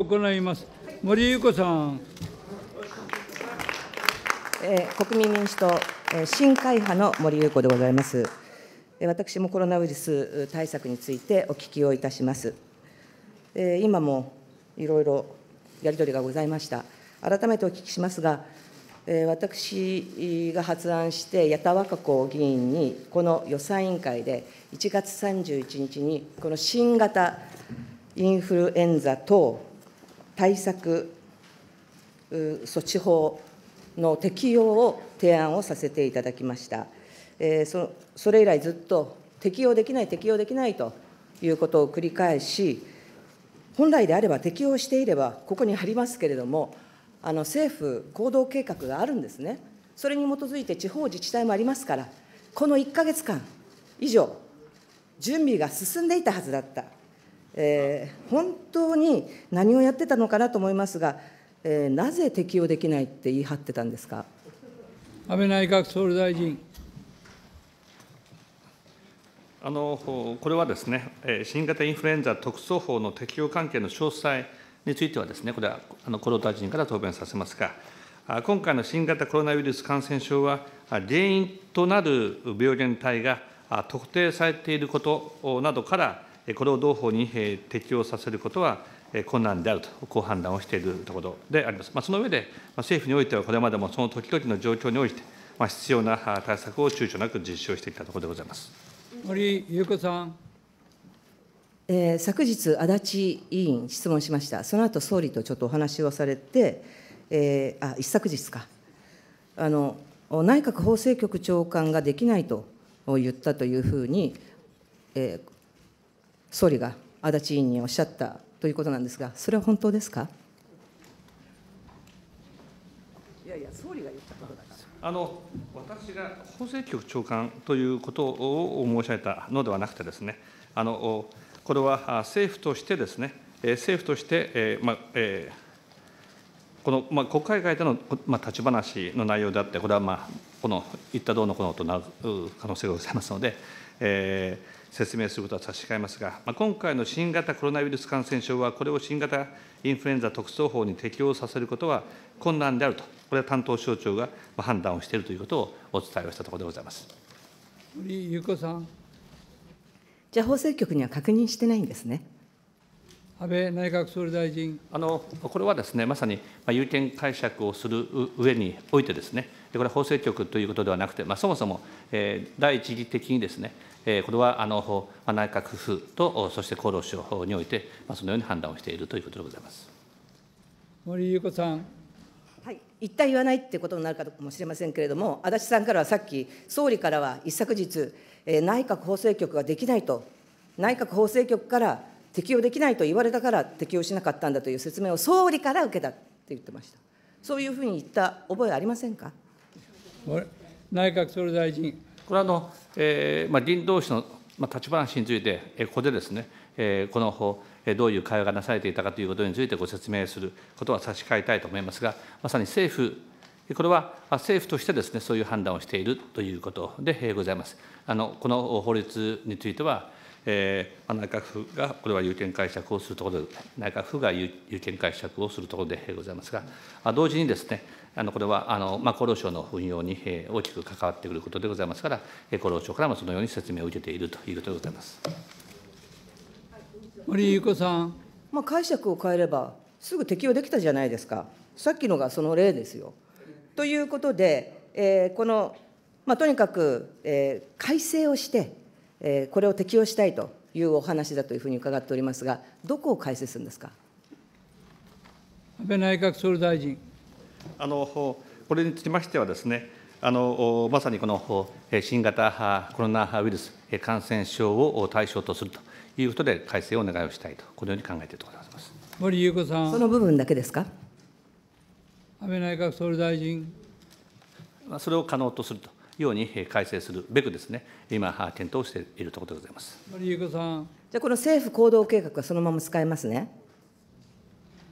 行います。森裕子さん。えー、国民民主党、えー、新会派の森裕子でございます。私もコロナウイルス対策についてお聞きをいたします。えー、今もいろいろやり取りがございました。改めてお聞きしますが、えー、私が発案して八田和歌子議員にこの予算委員会で1月31日にこの新型インフルエンザ等対策措置法の適用を提案をさせていただきました。そそれ以来ずっと適用できない、適用できないということを繰り返し、本来であれば適用していれば、ここにありますけれども、あの政府行動計画があるんですね、それに基づいて地方自治体もありますから、この1か月間以上、準備が進んでいたはずだったえー、本当に何をやってたのかなと思いますが、えー、なぜ適用できないって言い張ってたんですか安倍内閣総理大臣。あのこれはですね、新型インフルエンザ特措法の適用関係の詳細についてはですね、これはあの厚労大臣から答弁させますが、今回の新型コロナウイルス感染症は、原因となる病原体が特定されていることなどから、これを同法に適用させることは困難であると、こう判断をしているところであります。まその上で、政府においてはこれまでもその時々の状況において、ま必要な対策を躊躇なく実施をしてきたところでございます。森裕子さん。え昨日、足立委員、質問しました、その後総理とちょっとお話をされて、えー、あ一昨日かあの、内閣法制局長官ができないと言ったというふうに、えー、総理が足立委員におっしゃったということなんですが、それは本当ですかいやいや、総理が言ったことだから。あの私が法制局長官ということを申し上げたのではなくてですね、あのこれは政府としてですね、政府として、えーまえーこの、まあ、国会外での、まあ、立ち話の内容であって、これは、まあ、この言ったどうのこのとなる可能性がございますので、えー説明することは差し控えますが、今回の新型コロナウイルス感染症は、これを新型インフルエンザ特措法に適用させることは困難であると、これは担当省庁が判断をしているということをお伝えをしたところでございます。森友子さん。じゃあ、法制局には確認してないんですね。安倍内閣総理大臣あのこれはですねまさに有権解釈をする上においてですねこれは法制局ということではなくて、まあ、そもそも、えー、第一義的にですねこれはあの内閣府と、そして厚労省において、そのように判断をしているということでございます森裕子さん。はい、一体言わないってことになるかもしれませんけれども、足立さんからはさっき、総理からは一昨日、内閣法制局ができないと、内閣法制局から適用できないと言われたから適用しなかったんだという説明を総理から受けたって言ってました。そういうふうに言った覚えありませんか内閣総理大臣。これはあのえーまあ、林同士の、まあ、立ち話について、えー、ここでですね、えー、この方、えー、どういう会話がなされていたかということについてご説明することは差し替えたいと思いますが、まさに政府、これは政府としてですね、そういう判断をしているということでございます。あのこの法律については、えー、内閣府がこれは有権解釈をするところで、内閣府が有権解釈をするところでございますが、同時にですね、あのこれはあの、まあ、厚労省の運用に、えー、大きく関わってくることでございますから、えー、厚労省からもそのように説明を受けているということでございます。森ゆ子さん。まあ、解釈を変えれば、すぐ適用できたじゃないですか。さっきのがその例ですよ。ということで、えー、この、まあ、とにかく、えー、改正をして、えー、これを適用したいというお話だというふうに伺っておりますが、どこを改正するんですか。安倍内閣総理大臣。あのこれにつきましてはですね、あの、まさにこの新型コロナウイルス感染症を対象とするということで、改正をお願いをしたいと、このように考えているところでございます森裕子さん。その部分だけですか。安倍内閣総理大臣。それを可能とするというように改正するべくですね、今、検討しているところでございます。森裕子さん。じゃあ、この政府行動計画はそのまま使えますね。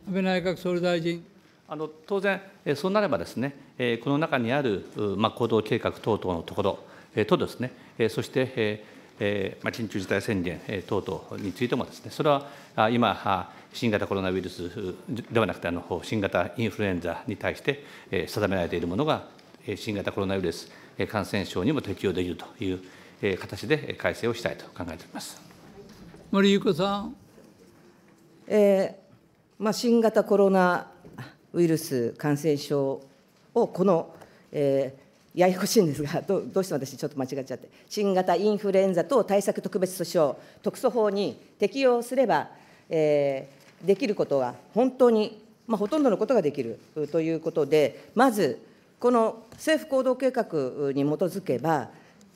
安倍内閣総理大臣。あの当然、そうなればですね、この中にある、まあ、行動計画等々のところとですね、そして、えまあ、緊急事態宣言等々についてもですね、それは今、新型コロナウイルスではなくて、あの新型インフルエンザに対して定められているものが、新型コロナウイルス感染症にも適用できるという形で改正をしたいと考えております森ゆ子さん。えーまあ、新型コロナウイルス感染症をこの、えー、ややこしいんですがど、どうして私、ちょっと間違っちゃって、新型インフルエンザ等対策特別訴訟特措法に適用すれば、えー、できることは本当に、まあ、ほとんどのことができるということで、まず、この政府行動計画に基づけば、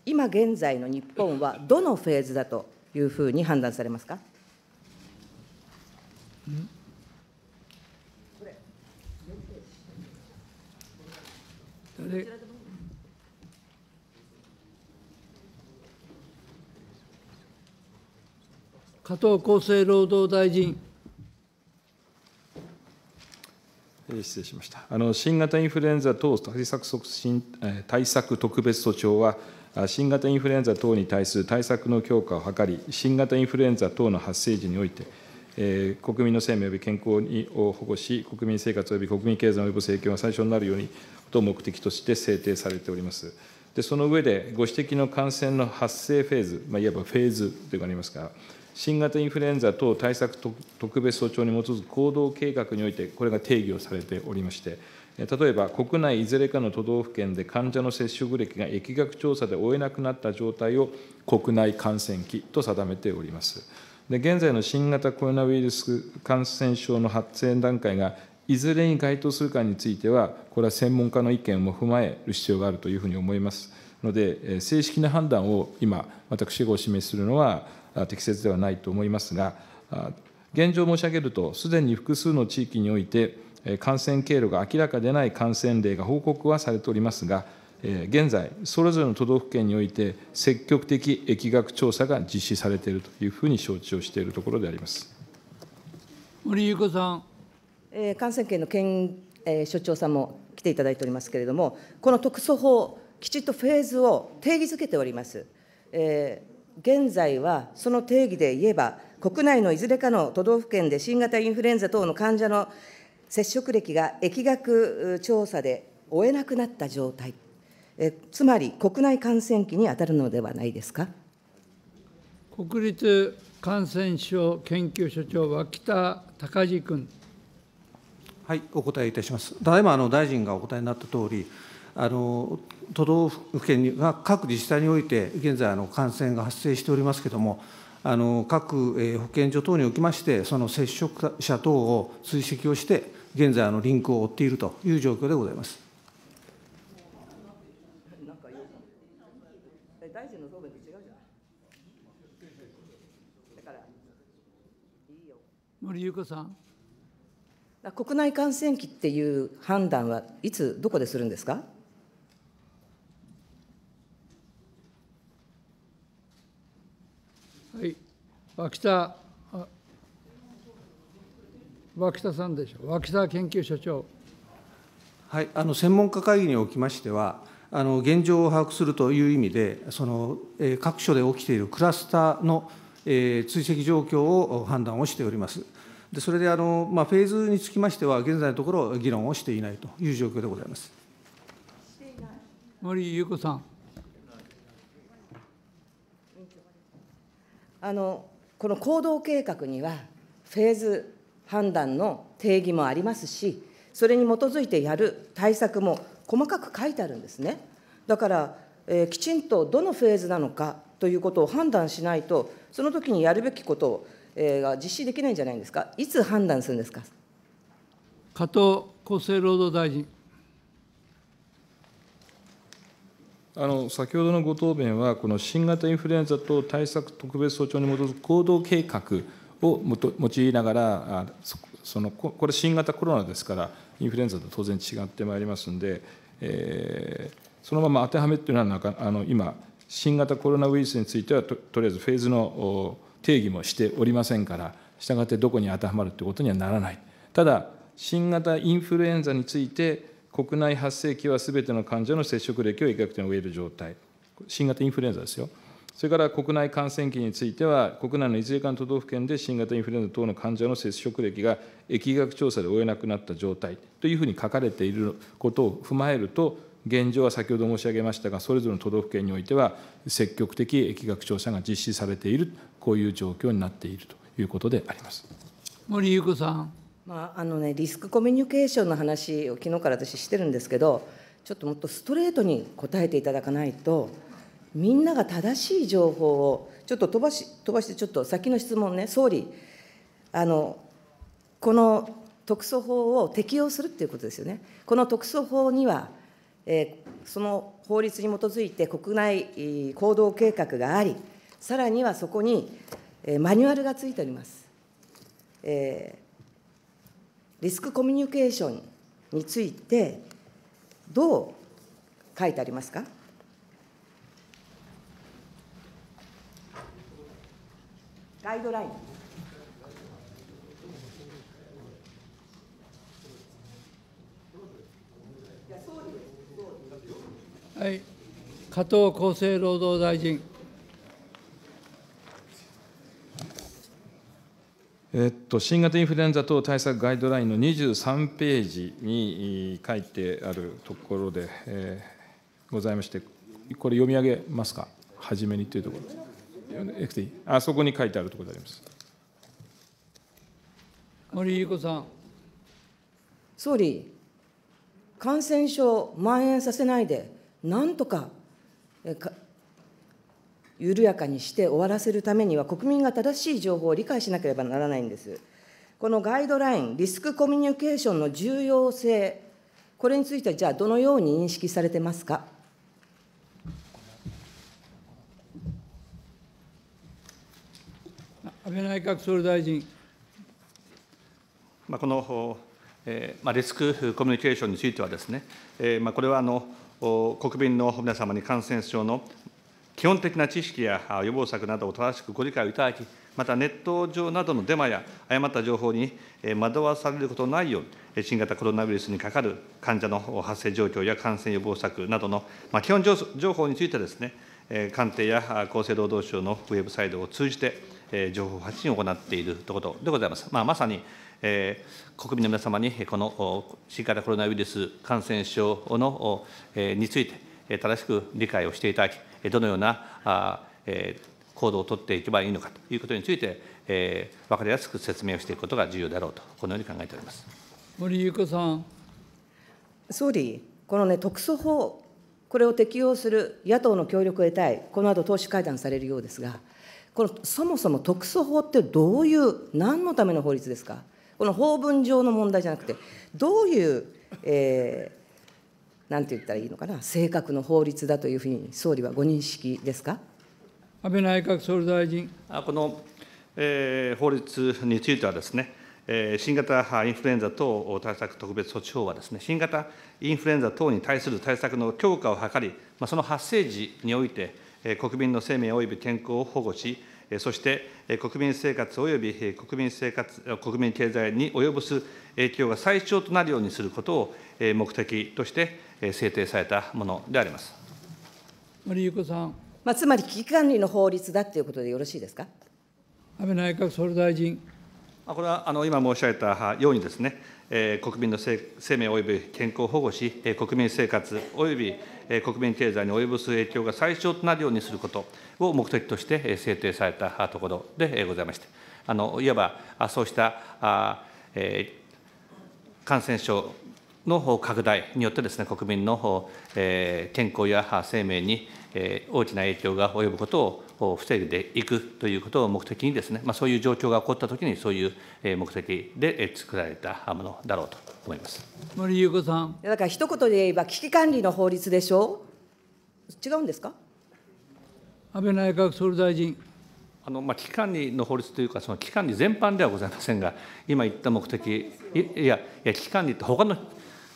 今現在の日本はどのフェーズだというふうに判断されますか。で加藤厚生労働大臣。失礼しました。あの新型インフルエンザ等対策促進対策特別措置は、新型インフルエンザ等に対する対策の強化を図り、新型インフルエンザ等の発生時において、国民の生命及び健康を保護し、国民生活及び国民経済及び政権は最小になるようにと目的として制定されております。でその上で、ご指摘の感染の発生フェーズ、まあ、いわばフェーズというのがありますが、新型インフルエンザ等対策特別措置に基づく行動計画において、これが定義をされておりまして、例えば国内いずれかの都道府県で患者の接触歴が疫学調査で追えなくなった状態を国内感染期と定めております。現在の新型コロナウイルス感染症の発生段階がいずれに該当するかについては、これは専門家の意見も踏まえる必要があるというふうに思いますので、正式な判断を今、私がお示しするのは適切ではないと思いますが、現状申し上げると、すでに複数の地域において、感染経路が明らかでない感染例が報告はされておりますが、現在、それぞれの都道府県において、積極的疫学調査が実施されているというふうに承知をしているところであります森ゆ子さん。え感染研の県え所長さんも来ていただいておりますけれども、この特措法、きちっとフェーズを定義づけております。え現在はその定義で言えば、国内のいずれかの都道府県で新型インフルエンザ等の患者の接触歴が疫学調査で追えなくなった状態えつまり国内感染期に当たるのではないですか。国立感染症研究所長、は北隆司君。はい、お答えいたします。ただいまあの大臣がお答えになった通り、あの都道府県は各自治体において、現在あの感染が発生しておりますけれども、あの各、え保健所等におきまして、その接触者等を追跡をして、現在あのリンクを追っているという状況でございます。森裕子さん。国内感染期っていう判断はいつ、どこでするんですか。はい、脇田脇田さんでしょう、脇田研究所長。はい、あの専門家会議におきましては、あの現状を把握するという意味で、その、えー、各所で起きているクラスターの、えー、追跡状況を判断をしております。でそれであの、まあ、フェーズにつきましては、現在のところ、議論をしていないという状況でございます。森裕子さんあのこの行動計画には、フェーズ判断の定義もありますし、それに基づいてやる対策も細かく書いてあるんですね。だから、えー、きちんとどのフェーズなのかということを判断しないと、その時にやるべきことをが実施できないんじゃないですか、いつ判断するんですか。加藤厚生労働大臣。あの先ほどのご答弁は、この新型インフルエンザ等対策特別措置に基づく行動計画を用いながら、そのこれ、新型コロナですから、インフルエンザと当然違ってまいりますんで、えー、そのまま当てはめというのはあの今、新型コロナウイルスについてはと、とりあえずフェーズの定義もしておりませんから、したがってどこに当てはまるということにはならない。ただ、新型インフルエンザについて、国内発生期はすべての患者の接触歴を医学点を終える状態、新型インフルエンザですよ。それから国内感染期については、国内のいずれかの都道府県で新型インフルエンザ等の患者の接触歴が疫学調査で終えなくなった状態というふうに書かれていることを踏まえると、現状は先ほど申し上げましたが、それぞれの都道府県においては、積極的疫学調査が実施されている、こういう状況になっているということであります森裕子さん。まああのね、リスクコミュニケーションの話を昨日から私してるんですけど、ちょっともっとストレートに答えていただかないと、みんなが正しい情報を、ちょっと飛ばし飛ばして、ちょっと先の質問ね、総理、あのこの特措法を適用するっていうことですよね。この特措法にはその法律に基づいて国内行動計画があり、さらにはそこにマニュアルがついております。リスクコミュニケーションについて、どう書いてありますか。ガイドライン。はい、加藤厚生労働大臣。えっと、新型インフルエンザ等対策ガイドラインの23ページに書いてあるところで、えー、ございまして、これ読み上げますか、初めにというところ、あそこに書いてあるところであります。森ゆ子さん。総理、感染症蔓延させないで、なんとか緩やかにして終わらせるためには、国民が正しい情報を理解しなければならないんです。このガイドライン、リスクコミュニケーションの重要性、これについては、じゃあ、どのように認識されてますか。安倍内閣総理大臣。まあ、この、えーまあ、リスクコミュニケーションについてはですね、えーまあ、これはあの国民の皆様に感染症の基本的な知識や予防策などを正しくご理解をいただき、またネット上などのデマや誤った情報に惑わされることのないよう新型コロナウイルスにかかる患者の発生状況や感染予防策などの基本情報についてですね、官邸や厚生労働省のウェブサイトを通じて、情報発信を行っているところでございます。まあ、まさにえー、国民の皆様にこの新型コロナウイルス感染症の、えー、について、正しく理解をしていただき、どのようなあ、えー、行動を取っていけばいいのかということについて、えー、分かりやすく説明をしていくことが重要だろうと、このように考えております森友子さん。総理、この、ね、特措法、これを適用する野党の協力を得たい、この後党首会談されるようですが、このそもそも特措法ってどういう、何のための法律ですか。この法文上の問題じゃなくて、どういう、えー、なんて言ったらいいのかな、正確の法律だというふうに、総理はご認識ですか安倍内閣総理大臣。この、えー、法律についてはですね、新型インフルエンザ等対策特別措置法はです、ね、新型インフルエンザ等に対する対策の強化を図り、その発生時において、国民の生命及び健康を保護し、そして国民生活および国民生活、国民経済に及ぼす影響が最小となるようにすることを目的として制定されたものであります森ゆ子さん。まあ、つまり危機管理の法律だということでよろしいですか安倍内閣総理大臣。これはあの今申し上げたようにですね、国民の生命および健康を保護し、国民生活および国民経済に及ぼす影響が最小となるようにすることを目的として制定されたところでございまして、あのいわばそうした感染症の拡大によってですね、国民の健康や生命に大きな影響が及ぶことを防いでいくということを目的にですね、まあ、そういう状況が起こったときに、そういう目的で作られたものだろうと思います森裕子さん。だから一言で言えば、危機管理の法律でしょう、違うんですか安倍内閣総理大臣。あのまあ、危機管理の法律というか、その危機管理全般ではございませんが、今言った目的、いや、いや危機管理って、他の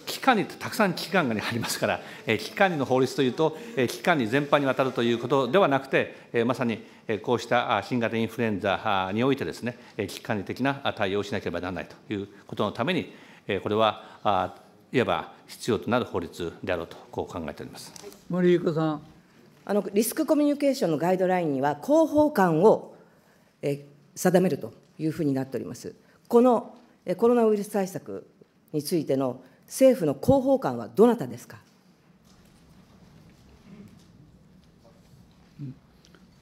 機関にたくさん危機管理がありますから、え危機管理の法律というと、え危機管理全般にわたるということではなくて、えまさにこうした新型インフルエンザにおいてですね、危機管理的な対応をしなければならないということのために、これはいわば必要となる法律であろうと、こう考えております森ゆ子さん。あのリスクコミュニケーションのガイドラインには、広報官を定めるというふうになっております。このコロナウイルス対策についての政府の広報官はどなたですか。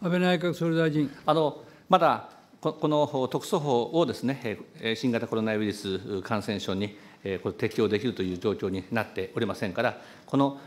安倍内閣総理大臣。あのまだこの特措法をですね、新型コロナウイルス感染症にこれ適用できるという状況になっておりませんから、この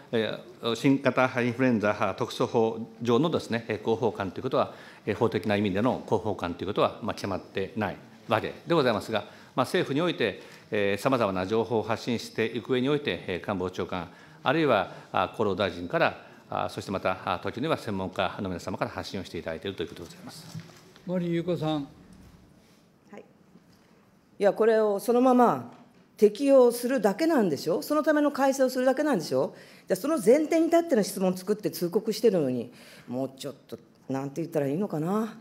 新型インフルエンザ特措法上のですね広報官ということは、法的な意味での広報官ということは、まあ、決まってないわけでございますが、政府において、さまざまな情報を発信していく上において、官房長官、あるいは厚労大臣から、そしてまた時には専門家の皆様から発信をしていただいているということでございます森裕子さん。はい、いや、これをそのまま適用するだけなんでしょ、そのための改正をするだけなんでしょ、じゃその前提に立っての質問を作って通告してるのに、もうちょっと、なんて言ったらいいのかな、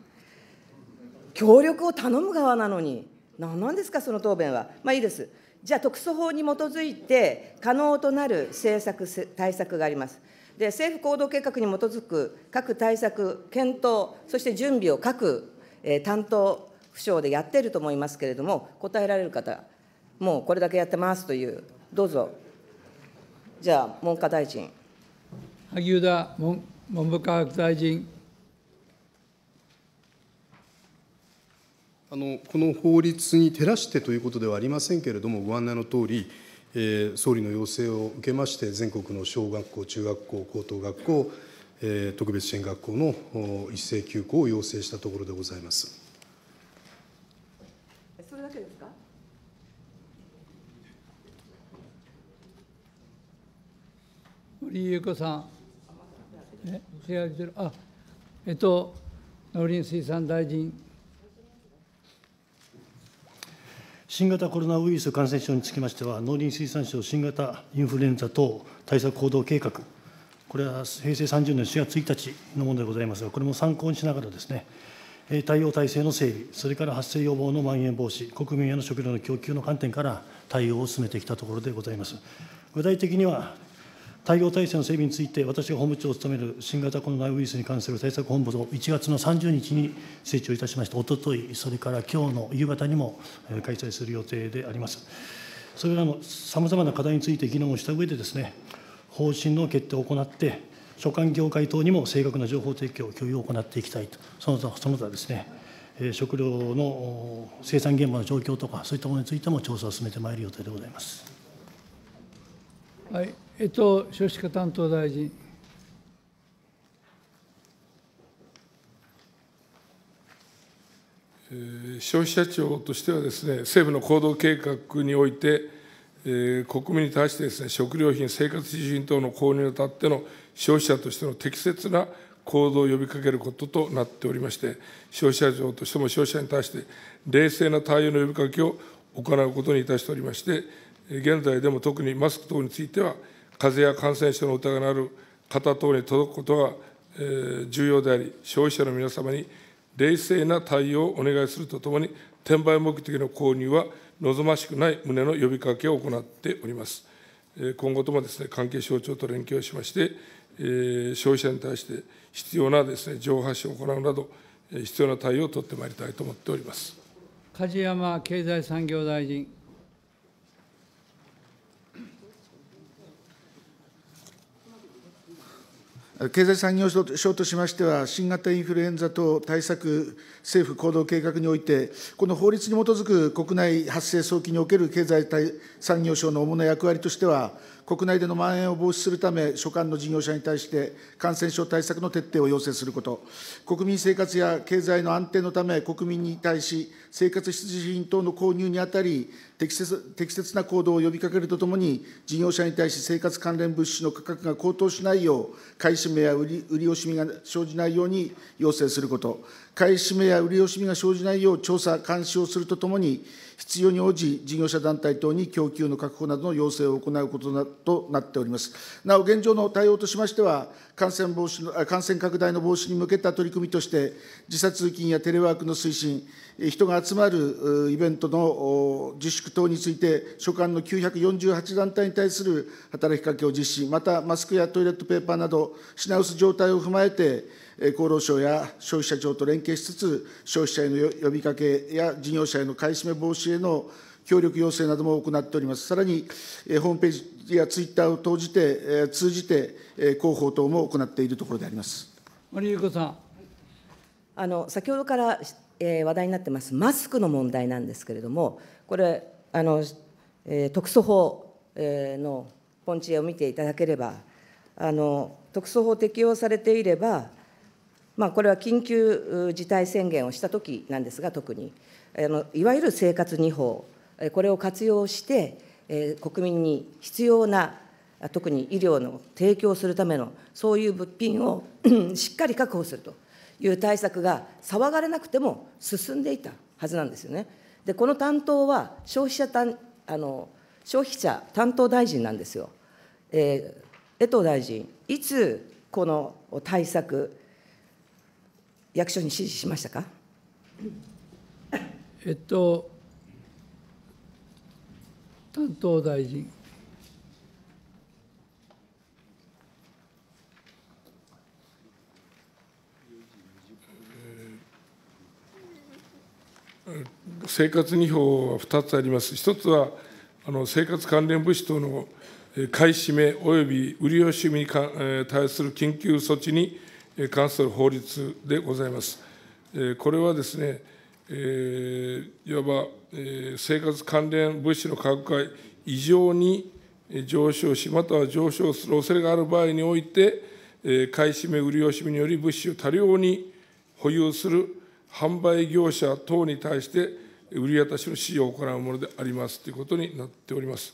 協力を頼む側なのに、なんですか、その答弁は。まあいいです。じゃあ、特措法に基づいて可能となる政策、対策があります。で、政府行動計画に基づく各対策、検討、そして準備を各、えー、担当府省でやっていると思いますけれども、答えられる方、もうこれだけやってますという、どうぞ。じゃあ、文科大臣。萩生田文部科学大臣。あのこの法律に照らしてということではありませんけれども、ご案内のとおり、えー、総理の要請を受けまして、全国の小学校、中学校、高等学校、えー、特別支援学校の一斉休校を要請したところでございます。それだけですか森ゆ子さん。え、あ、えっと、農林水産大臣。新型コロナウイルス感染症につきましては、農林水産省新型インフルエンザ等対策行動計画、これは平成30年4月1日のものでございますが、これも参考にしながらですね、対応体制の整備、それから発生予防のまん延防止、国民への食料の供給の観点から対応を進めてきたところでございます。具体的には、対応体制の整備について、私が本部長を務める新型コロナウイルスに関する対策本部と1月の30日に成長いたしまして、おととい、それからきょうの夕方にも開催する予定であります。それらのさまざまな課題について議論をした上でですね、方針の決定を行って、所管業界等にも正確な情報提供、共有を行っていきたいと、その他、その他ですね、食料の生産現場の状況とか、そういったものについても調査を進めてまいる予定でございます。はいえっと、少子化担当大臣。消費者庁としてはですね、政府の行動計画において、えー、国民に対してですね、食料品、生活必需品等の購入にあたっての消費者としての適切な行動を呼びかけることとなっておりまして、消費者庁としても消費者に対して冷静な対応の呼びかけを行うことにいたしておりまして、現在でも特にマスク等については、風邪や感染症の疑いのある方等に届くことが、え重要であり、消費者の皆様に冷静な対応をお願いするとともに、転売目的の購入は望ましくない旨の呼びかけを行っております。今後ともですね、関係省庁と連携をしまして、え消費者に対して必要なですね、情報発信を行うなど、必要な対応を取ってまいりたいと思っております。梶山経済産業大臣。経済産業省としましては、新型インフルエンザ等対策政府行動計画において、この法律に基づく国内発生早期における経済産業省の主な役割としては、国内でのまん延を防止するため、所管の事業者に対して、感染症対策の徹底を要請すること、国民生活や経済の安定のため、国民に対し、生活必需品等の購入にあたり、適切適切な行動を呼びかけるとともに、事業者に対し生活関連物資の価格が高騰しないよう、買い占めや売り惜しみが生じないように要請すること、買い占めや売り惜しみが生じないよう調査・監視をするとともに、必要に応じ、事業者団体等に供給の確保などの要請を行うことなとなっております。なお、現状の対応としましては、感染防止の感染拡大の防止に向けた取り組みとして、時差通勤やテレワークの推進、人が集まるイベントの自粛等について、所管の948団体に対する働きかけを実施、またマスクやトイレットペーパーなど、品薄状態を踏まえて、厚労省や消費者庁と連携しつつ、消費者への呼びかけや事業者への買い占め防止への協力要請なども行っております。さらに、ホームページやツイッターを通じて、通じて、広報等も行っているところであります。森友子さん。あの先ほどから、え話題になってますマスクの問題なんですけれども、これ、あのえ特措法、えのポンチを見ていただければ、あの特措法適用されていれば、まあ、これは緊急事態宣言をしたときなんですが、特に、あのいわゆる生活2法、これを活用して、国民に必要な、特に医療の提供するための、そういう物品を しっかり確保するという対策が、騒がれなくても進んでいたはずなんですよね。でこの担当は消費者担あの消費者担当大臣なんですよ。えー、江藤大臣、いつこの対策、役所に指示しましたか。えっと、担当大臣。生活二法は2つあります。1つはあの生活関連物資等の買い占め及び売り惜しみに対する緊急措置に関する法律でございます。これはですね、えー、いわば、えー、生活関連物資の価格が異常に上昇し、または上昇する恐れがある場合において、えー、買い占め、売り惜しみにより物資を多量に保有する販売業者等に対して、売り渡しの支持を行うものでありますということになっております。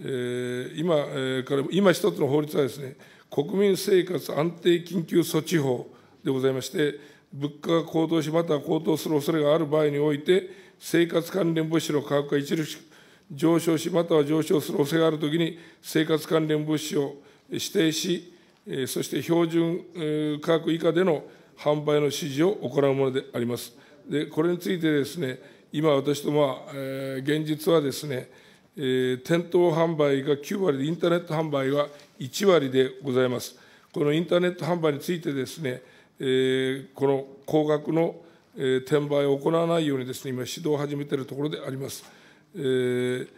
えー、今、えー、から今一つの法律はですね、国民生活安定緊急措置法でございまして、物価が高騰し、または高騰する恐れがある場合において、生活関連物資の価格が著しく上昇し、または上昇する恐れがあるときに、生活関連物資を指定し、そして標準価格以下での販売の指示を行うものであります。でこれについてですね、今、私どもは、えー、現実はですね、店頭販売が9割で、インターネット販売は1割でございます。このインターネット販売についてですね、えこの高額の転売を行わないようにですね、今、指導を始めているところであります。えー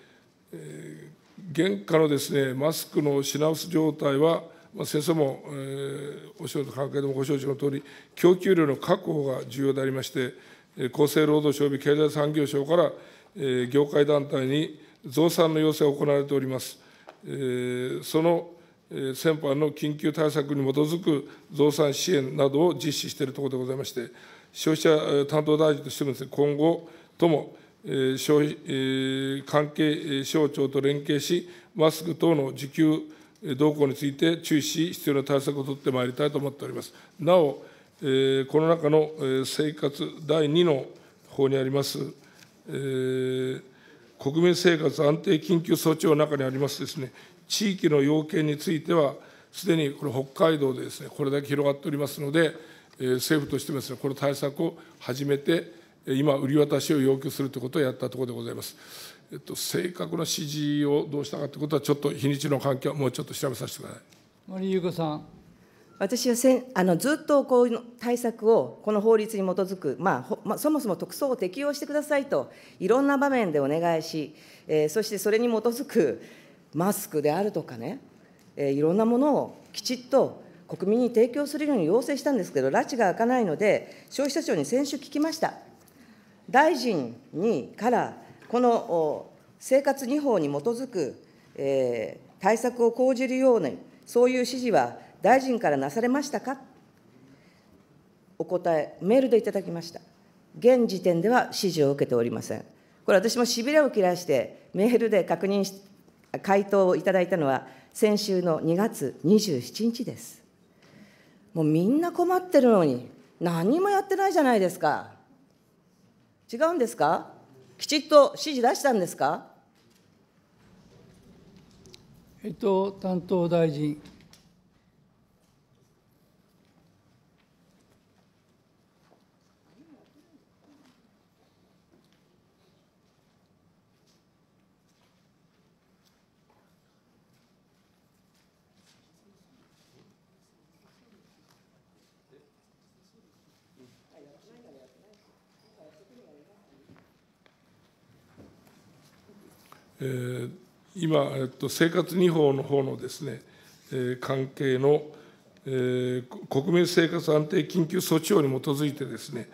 えー、現下のですね、マスクの品薄状態は、まあ、先生も、えー、お仕事関係でもご承知のとおり、供給量の確保が重要でありまして、厚生労働省及び経済産業省から、えー、業界団体に、増産の要請が行われております。その先般の緊急対策に基づく増産支援などを実施しているところでございまして、消費者担当大臣としてもです、ね、今後とも消費関係省庁と連携し、マスク等の需給動向について注視し、必要な対策を取ってまいりたいと思っております。なお、コロナ禍の生活第2の方にあります、えー国民生活安定緊急措置の中にありますですね、地域の要件については、すでにこれ、北海道でですね、これだけ広がっておりますので、え政府としてもですね、この対策を始めて、今、売り渡しを要求するということをやったところでございます。えっと、正確な指示をどうしたかということは、ちょっと日にちの関係はもうちょっと調べさせてください。森裕子さん。私はせんあのずっとこういう対策をこの法律に基づく、まあまあ、そもそも特措を適用してくださいと、いろんな場面でお願いし、えー、そしてそれに基づくマスクであるとかね、えー、いろんなものをきちっと国民に提供するように要請したんですけど、拉致が開かないので、消費者庁に先週聞きました。大臣にからこの生活2法に基づく、えー、対策を講じるように、そういう指示は大臣からなされましたかお答え、メールでいただきました。現時点では指示を受けておりません。これ、私もしびれを切らして、メールで確認し、回答をいただいたのは、先週の2月27日です。もうみんな困ってるのに、何もやってないじゃないですか。違うんですかきちっと指示出したんですかえっと、担当大臣。えー、今、えっと、生活2法の方のですね、えー、関係の、えー、国民生活安定緊急措置法に基づいてですね、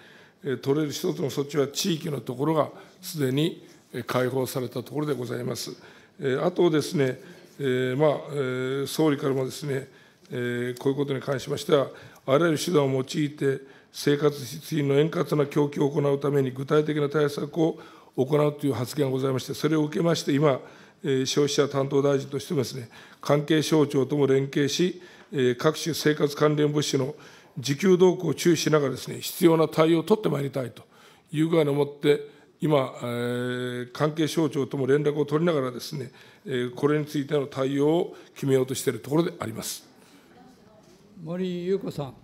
えー、取れる一つの措置は地域のところがすでに解放されたところでございます。えー、あとですね、えーまあえー、総理からもですね、えー、こういうことに関しましては、あらゆる手段を用いて、生活必需の円滑な供給を行うために具体的な対策を行うという発言がございまして、それを受けまして、今、消費者担当大臣としてもですね、関係省庁とも連携し、各種生活関連物資の需給動向を注意しながらですね、必要な対応を取ってまいりたいという具合に思って、今、関係省庁とも連絡を取りながらですね、これについての対応を決めようとしているところであります。森裕子さん。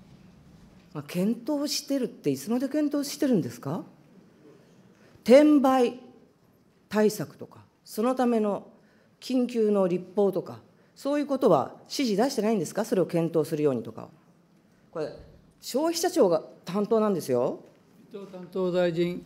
検討してるって、いつまで検討してるんですか。転売対策とか、そのための緊急の立法とか、そういうことは指示出してないんですか、それを検討するようにとか。これ、消費者庁が担当なんですよ。伊藤担当大臣。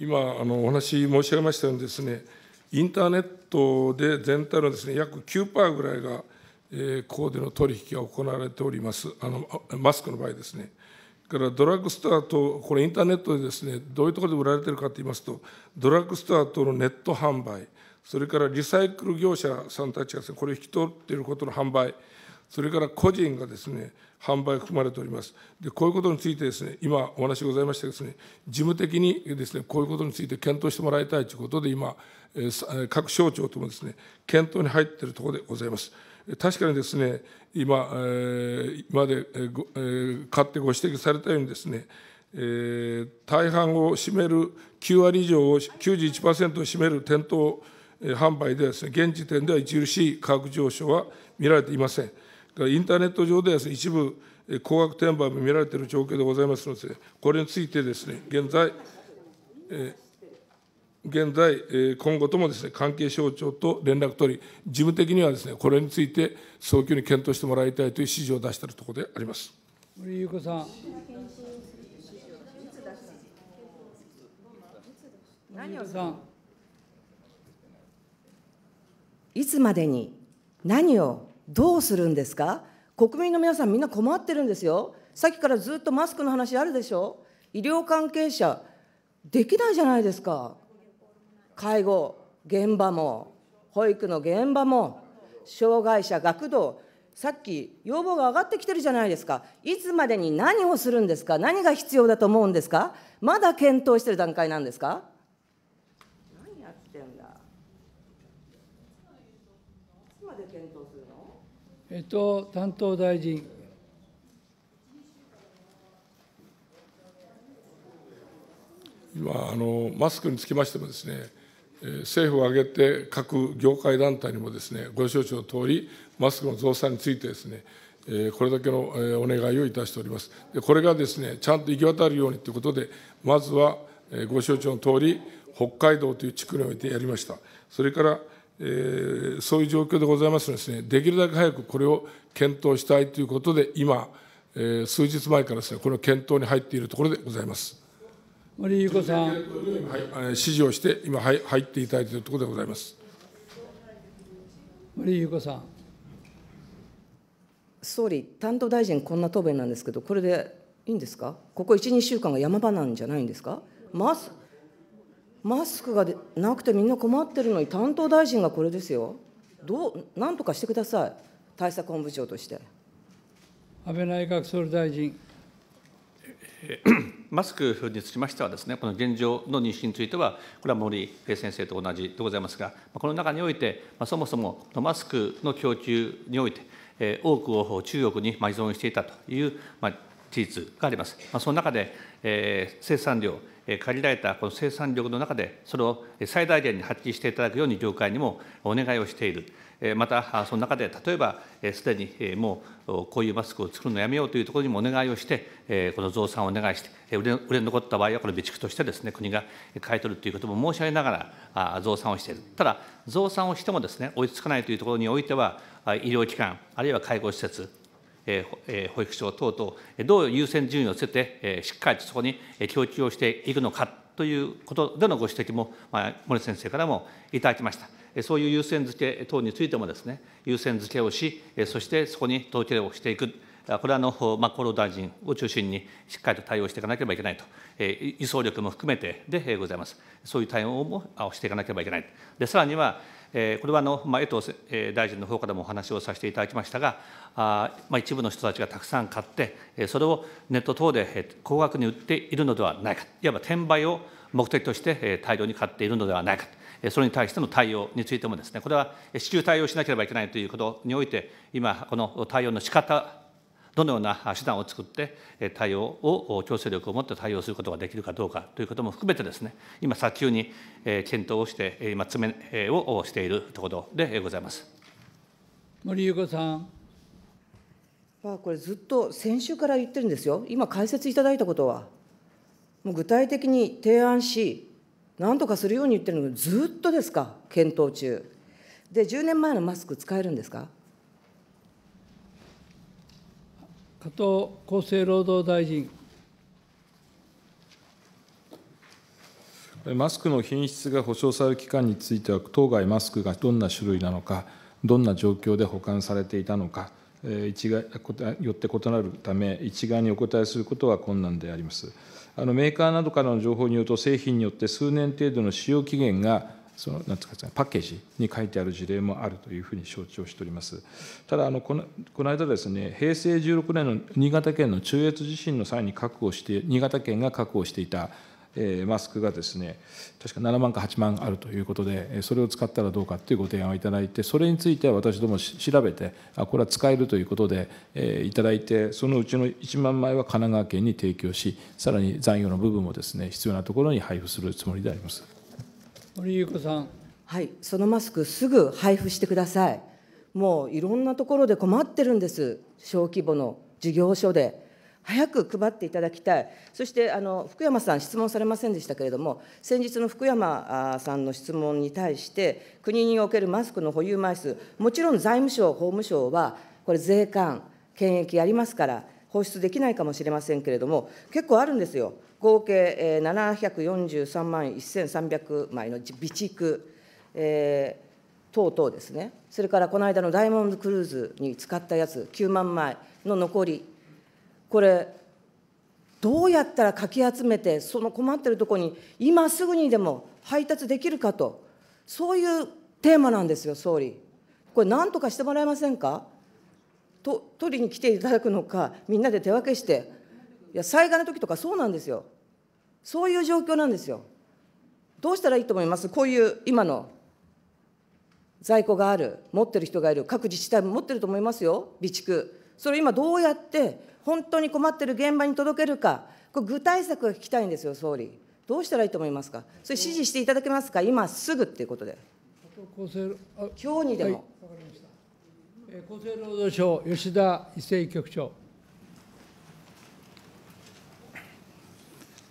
今あのお話申し上げましたようにですね、インターネットで全体のですね約9%ぐらいがえー、ここでの取引が行われておりますあのマスクの場合ですねからドラッグストアとこれインターネットでですねどういうところで売られてるかと言いますとドラッグストアとのネット販売それからリサイクル業者さんたちがです、ね、これを引き取っていることの販売それから個人がですね販売含まれておりますでこういうことについてですね今お話ございましたですね事務的にですねこういうことについて検討してもらいたいということで今各省庁ともですね検討に入っているところでございます。確かにですね、今、えー、まで、えー、かってご指摘されたようにですね、えー、大半を占める9割以上を、91%を占める店頭販売でです、ね、現時点では著しい価格上昇は見られていません。インターネット上ではです、ね、一部、高額転売も見られている状況でございますので、これについてですね、現在、えー現在、今後ともです、ね、関係省庁と連絡取り、事務的にはです、ね、これについて早急に検討してもらいたいという指示を出しているところであります。森裕子さん何をさんいつまでに何をどうするんですか国民の皆さんみんな困ってるんですよさっきからずっとマスクの話あるでしょ医療関係者できないじゃないですか介護現場も、保育の現場も、障害者、学童、さっき要望が上がってきてるじゃないですか、いつまでに何をするんですか、何が必要だと思うんですか、まだ検討してる段階なんですか。何やってんだ。いつまで検討するのえっと、担当大臣。今あの、マスクにつきましてもですね、政府を挙げて各業界団体にもですね、ご承知のとおり、マスクの増産についてですね、これだけのお願いをいたしております。これがですね、ちゃんと行き渡るようにということで、まずはご承知のとおり、北海道という地区においてやりました。それから、えー、そういう状況でございますのですね、できるだけ早くこれを検討したいということで、今、えー、数日前からですね、この検討に入っているところでございます。森ゆ子さん。はい、指示をして、今、はい、入っていただいているところでございます。森ゆ子さん。総理、担当大臣、こんな答弁なんですけど、これでいいんですか。ここ一二週間が山場なんじゃないんですか。マス。マスクがなくて、みんな困ってるのに、担当大臣がこれですよ。どう、なんとかしてください。対策本部長として。安倍内閣総理大臣。マスクにつきましてはですね、この現状の認識については、これは森先生と同じでございますが、この中において、そもそもマスクの供給において、多くを中国に依存していたという事実があります。その中で、生産量、限られたこの生産力の中で、それを最大限に発揮していただくように業界にもお願いをしている。また、その中で例えば、すでにもうこういうマスクを作るのやめようというところにもお願いをして、この増産をお願いして、売れ残った場合は、この備蓄としてですね、国が買い取るということも申し上げながら、増産をしている。ただ、増産をしてもですね、追いつかないというところにおいては、医療機関、あるいは介護施設、保育所等々、どう優先順位をつけて、しっかりとそこに供給をしていくのかということでのご指摘も、森先生からもいただきました。そういう優先づけ等についてもですね、優先づけをし、そしてそこに統計をしていく、これはあの、まあ、厚労大臣を中心にしっかりと対応していかなければいけないと、輸送力も含めてでございます。そういう対応もしていかなければいけない。でさらには、これはあの、まあ、江藤大臣の方からもお話をさせていただきましたが、あまあ、一部の人たちがたくさん買って、それをネット等で高額に売っているのではないか、いわば転売を目的として大量に買っているのではないかそれに対しての対応についてもですね、これは至急対応しなければいけないということにおいて、今、この対応の仕方どのような手段を作って対応を、強制力を持って対応することができるかどうかということも含めてですね、今、早急に検討をして、今、詰めをしているところでございます。森友子さん。これずっと先週から言ってるんですよ。今解説いただいたことは、もう具体的に提案し、なんとかするように言ってるのに、ずっとですか、検討中。で、10年前のマスク、使えるんですか加藤厚生労働大臣。マスクの品質が保証される期間については、当該マスクがどんな種類なのか、どんな状況で保管されていたのか、一概よって異なるため、一概にお答えすることは困難であります。メーカーなどからの情報によると、製品によって数年程度の使用期限が、そのなんですかパッケージに書いてある事例もあるというふうに承知をしております。ただあのこの、この間ですね、平成16年の新潟県の中越地震の際に確保して、新潟県が確保していたマスクがですね確か7万か8万あるということでそれを使ったらどうかというご提案をいただいてそれについては私ども調べてあこれは使えるということでいただいてそのうちの1万枚は神奈川県に提供しさらに残余の部分もですね必要なところに配布するつもりであります。森優子さんはい、そのマスクすぐ配布してください。もういろんなところで困ってるんです。小規模の事業所で早く配っていただきたい、そしてあの福山さん、質問されませんでしたけれども、先日の福山さんの質問に対して、国におけるマスクの保有枚数、もちろん財務省、法務省は、これ、税関、検疫ありますから、放出できないかもしれませんけれども、結構あるんですよ、合計743万1300枚の備蓄、えー、等々ですね、それからこの間のダイヤモンドクルーズに使ったやつ、9万枚の残りこれどうやったらかき集めてその困ってるとこに今すぐにでも配達できるかとそういうテーマなんですよ総理これ何とかしてもらえませんかと取りに来ていただくのかみんなで手分けしていや災害の時とかそうなんですよそういう状況なんですよどうしたらいいと思いますこういう今の在庫がある持ってる人がいる各自治体も持ってると思いますよ備蓄それを今どうやって本当に困ってる現場に届けるか、これ具体策が聞きたいんですよ、総理。どうしたらいいと思いますか。それ指示していただけますか、今すぐっていうことで。今日にでも。はい、厚生労働省吉田伊勢局長。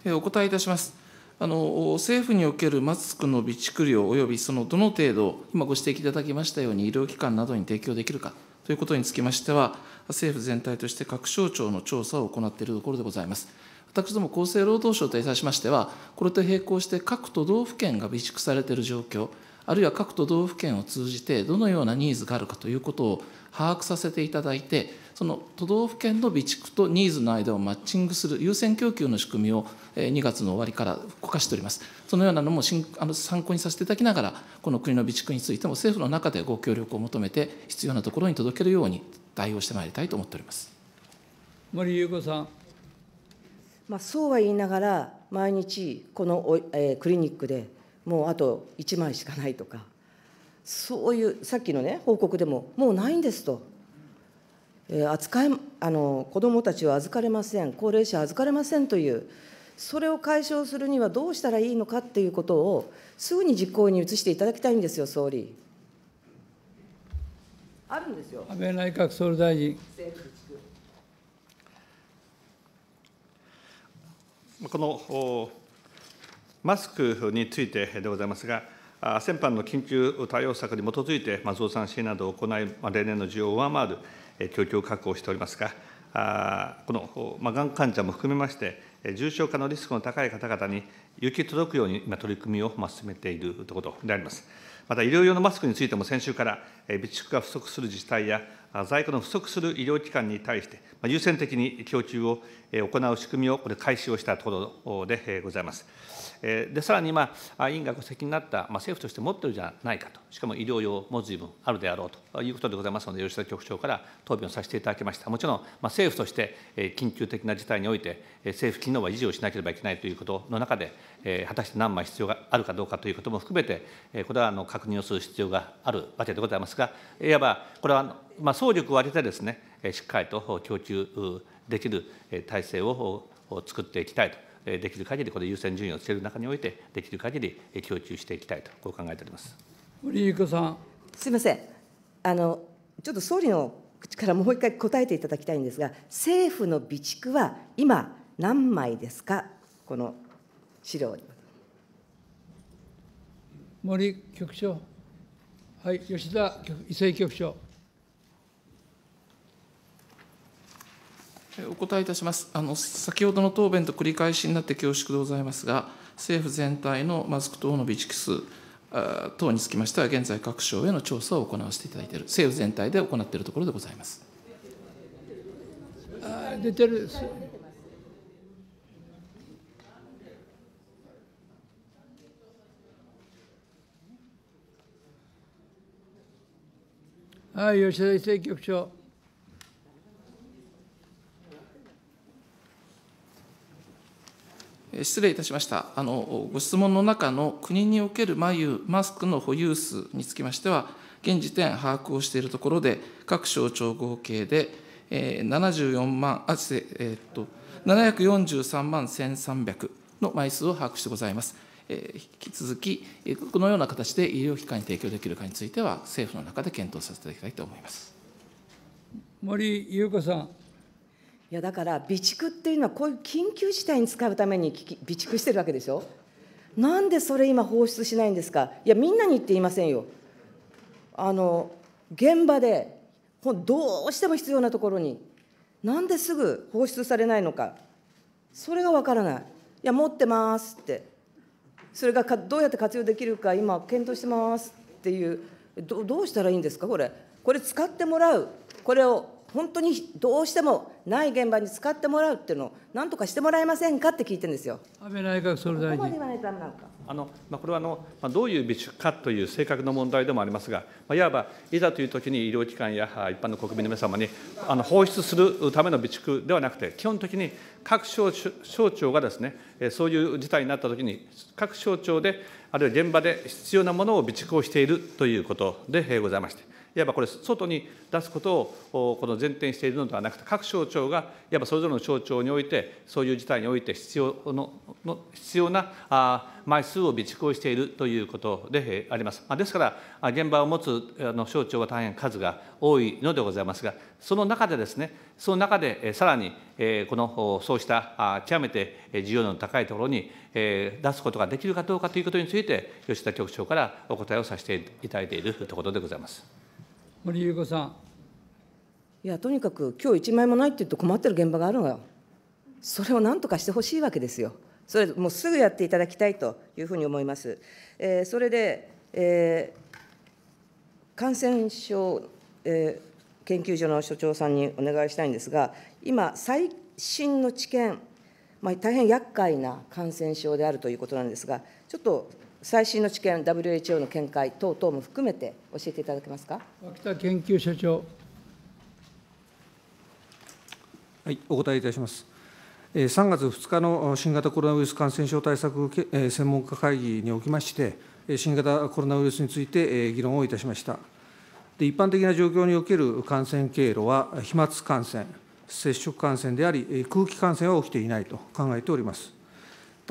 お答えいたします。あの政府におけるマスクの備蓄量およびそのどの程度、今ご指摘いただきましたように、医療機関などに提供できるかということにつきましては、政府全体として各省庁の調査を行っているところでございます。私ども厚生労働省といたしましては、これと並行して各都道府県が備蓄されている状況、あるいは各都道府県を通じて、どのようなニーズがあるかということを把握させていただいて、その都道府県の備蓄とニーズの間をマッチングする優先供給の仕組みを2月の終わりから動かしております。そのようなのもあの参考にさせていただきながら、この国の備蓄についても政府の中でご協力を求めて、必要なところに届けるように対応してまいりたいと思っております森裕子さん。まあ、そうは言いながら、毎日この、えー、クリニックでもうあと1枚しかないとか、そういうさっきのね報告でも、もうないんですと、えー、扱いあの子どもたちは預かれません、高齢者は預かれませんという、それを解消するにはどうしたらいいのかっていうことを、すぐに実行に移していただきたいんですよ、総理。あるんですよ安倍内閣総理大臣このマスクについてでございますが、先般の緊急対応策に基づいて、増産支援などを行い、例年の需要を上回る供給を確保しておりますが、このがん患者も含めまして、重症化のリスクの高い方々に行き届くように今、取り組みを進めているところであります。また医療用のマスクについても先週から備蓄が不足する自治体や在庫の不足する医療機関に対して、優先的に供給を行う仕組みをこれ、開始をしたところでございます。でさらに委員がご責任になった、まあ、政府として持ってるじゃないかと、しかも医療用も随分あるであろうということでございますので、吉田局長から答弁をさせていただきました。もちろん、まあ、政府として緊急的な事態において、政府機能は維持をしなければいけないということの中で、果たして何枚必要があるかどうかということも含めて、これはあの確認をする必要があるわけでございますが、いわばこれはまあ、総力を挙げてですね、しっかりと供給できる体制を作っていきたいと、できる限り、この優先順位をつける中において、できる限り供給していきたいと、こう考えております森ゆ子さん。すみませんあの、ちょっと総理の口からもう一回答えていただきたいんですが、政府の備蓄は今、何枚ですか、この資料森局長。はい、吉田伊勢局長。お答えいたします。あの先ほどの答弁と繰り返しになって恐縮でございますが、政府全体のマスク等の備蓄数あ等につきましては、現在各省への調査を行わせていただいている、政府全体で行っているところでございます。あ出てるはい、吉田政局長。失礼いたしました。あの、ご質問の中の国における眉、マスクの保有数につきましては、現時点把握をしているところで、各省庁合計で、えー、74万、あ、えー、っと、743万1300の枚数を把握してございます。えー、引き続き、このような形で医療機関に提供できるかについては、政府の中で検討させていただきたいと思います。森裕子さん。いやだから備蓄っていうのはこういう緊急事態に使うために備蓄してるわけでしょなんでそれ今放出しないんですかいやみんなに言っていませんよあの現場でどうしても必要なところになんですぐ放出されないのかそれがわからないいや持ってますってそれがどうやって活用できるか今検討してますっていうどどうしたらいいんですかこれこれ使ってもらうこれを本当にどうしてもない現場に使ってもらうっていうのを、なんとかしてもらえませんかって聞いてるんですよ安倍内閣総理大臣。あのまあ、これはあの、まあ、どういう備蓄かという性格の問題でもありますが、まあ、いわばいざというときに医療機関や一般の国民の皆様にあの放出するための備蓄ではなくて、基本的に各省庁がです、ね、そういう事態になったときに、各省庁で、あるいは現場で必要なものを備蓄をしているということでございまして。いわばこれ、外に出すことをこの前提にしているのではなくて、各省庁がいわばそれぞれの省庁において、そういう事態において必要のの必要なあ枚数を備蓄をしているということであります。ですから、現場を持つあの省庁は大変数が多いのでございますが、その中でですね、その中でさらに、このそうした極めて需要の高いところに出すことができるかどうかということについて、吉田局長からお答えをさせていただいているところでございます。森裕子さん。いやとにかく今日一枚もないって言うと困ってる現場があるのよ。それを何とかしてほしいわけですよ。それもうすぐやっていただきたいというふうに思います。えー、それで、えー、感染症、えー、研究所の所長さんにお願いしたいんですが、今、最新の知見、まあ、大変厄介な感染症であるということなんですが、ちょっと最新の知見、WHO の見解等々も含めて、教えていただけますか秋田研究所長。はい、お答えいたします。3月2日の新型コロナウイルス感染症対策専門家会議におきまして、新型コロナウイルスについて議論をいたしました。で一般的な状況における感染経路は、飛沫感染、接触感染であり、空気感染は起きていないと考えております。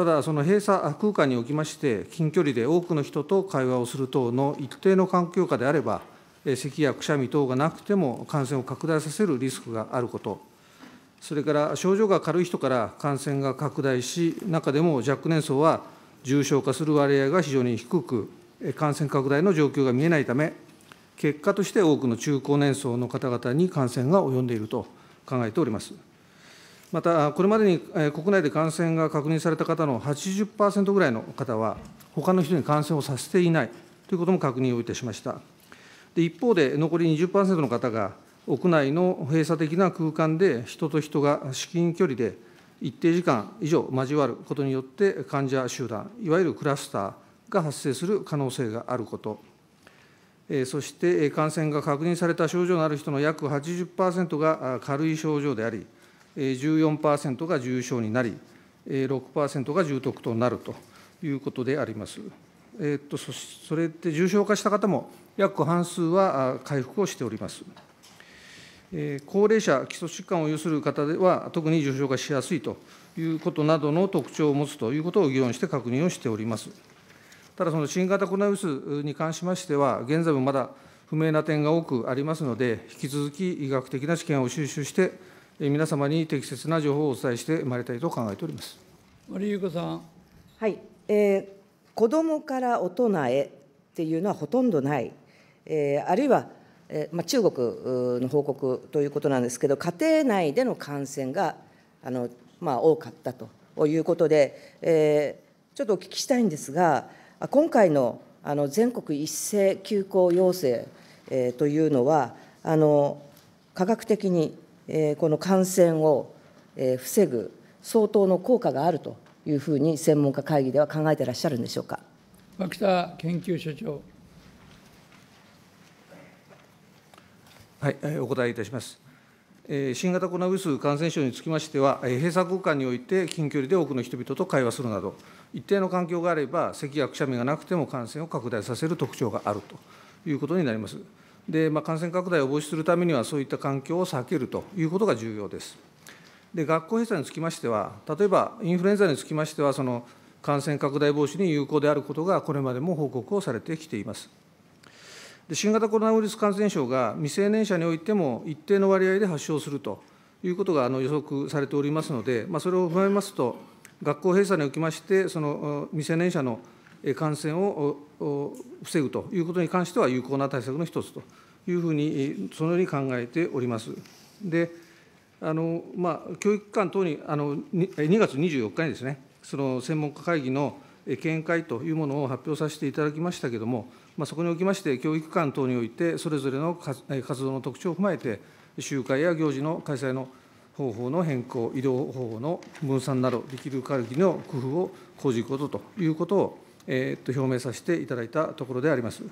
ただ、その閉鎖空間におきまして、近距離で多くの人と会話をする等の一定の環境下であれば、咳やくしゃみ等がなくても感染を拡大させるリスクがあること、それから症状が軽い人から感染が拡大し、中でも若年層は重症化する割合が非常に低く、感染拡大の状況が見えないため、結果として多くの中高年層の方々に感染が及んでいると考えております。また、これまでに国内で感染が確認された方の80％ぐらいの方は、ほかの人に感染をさせていないということも確認をいたしました。一方で、残り20%の方が、屋内の閉鎖的な空間で人と人が至近距離で一定時間以上交わることによって患者集団、いわゆるクラスターが発生する可能性があること、そして感染が確認された症状のある人の約80%が軽い症状であり、14%が重症になり、6%が重篤となるということであります。えー、っとそそれで重症化した方も、約半数は回復をしております。高齢者、基礎疾患を有する方では、特に重症化しやすいということなどの特徴を持つということを議論して確認をしております。ただ、その新型コロナウイルスに関しましては、現在もまだ不明な点が多くありますので、引き続き医学的な知見を収集して、皆様に適切な情報をお伝えしてまいりたいと考えております森裕子さん。はい、えー、子どもから大人へっていうのはほとんどない、えー、あるいは、えーま中国の報告ということなんですけど、家庭内での感染があの、まあ、多かったということで、えー、ちょっとお聞きしたいんですが、今回のあの全国一斉休校要請、えー、というのはあの、科学的にえこの感染を、え防ぐ相当の効果があるというふうに専門家会議では考えていらっしゃるんでしょうか。脇田研究所長。はい、お答えいたします。新型コロナウイルス感染症につきましては、閉鎖空間において近距離で多くの人々と会話するなど、一定の環境があれば、咳やくしゃみがなくても感染を拡大させる特徴があるということになります。でまあ、感染拡大を防止するためには、そういった環境を避けるということが重要です。で学校閉鎖につきましては、例えばインフルエンザにつきましては、その感染拡大防止に有効であることが、これまでも報告をされてきています。で新型コロナウイルス感染症が未成年者においても一定の割合で発症するということがあの予測されておりますので、まあ、それを踏まえますと、学校閉鎖におきまして、その未成年者の感染を防ぐということに関しては有効な対策の一つというふうに、そのように考えております。であのまあ、教育機関等にあの2月24日にですね、その専門家会議の見解というものを発表させていただきましたけれども、まあ、そこにおきまして、教育機関等において、それぞれの活動の特徴を踏まえて、集会や行事の開催の方法の変更、移動方法の分散など、できる限りの工夫を講じることということをえー、と表明させていただいたところであります。